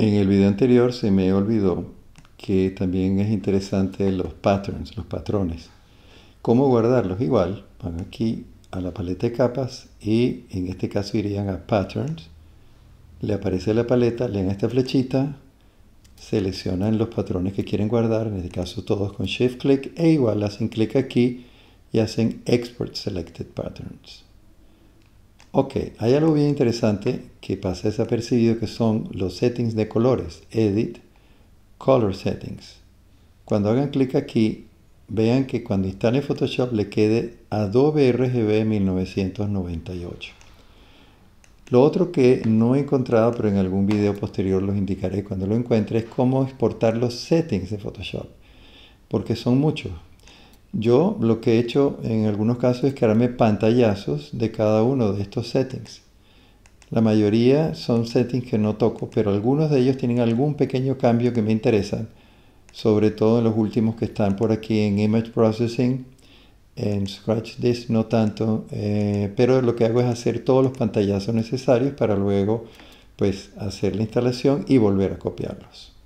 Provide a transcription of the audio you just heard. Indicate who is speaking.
Speaker 1: En el video anterior se me olvidó que también es interesante los patterns, los patrones. ¿Cómo guardarlos? Igual, van aquí a la paleta de capas y en este caso irían a patterns. Le aparece la paleta, le dan esta flechita, seleccionan los patrones que quieren guardar, en este caso todos con shift click e igual hacen clic aquí y hacen export selected patterns. Ok, hay algo bien interesante que pasa desapercibido que son los settings de colores. Edit, Color Settings. Cuando hagan clic aquí, vean que cuando instale Photoshop le quede Adobe RGB 1998. Lo otro que no he encontrado, pero en algún video posterior los indicaré cuando lo encuentre, es cómo exportar los settings de Photoshop, porque son muchos. Yo lo que he hecho en algunos casos es crearme pantallazos de cada uno de estos settings. La mayoría son settings que no toco, pero algunos de ellos tienen algún pequeño cambio que me interesan, sobre todo en los últimos que están por aquí en Image Processing, en Scratch Disk no tanto, eh, pero lo que hago es hacer todos los pantallazos necesarios para luego pues hacer la instalación y volver a copiarlos.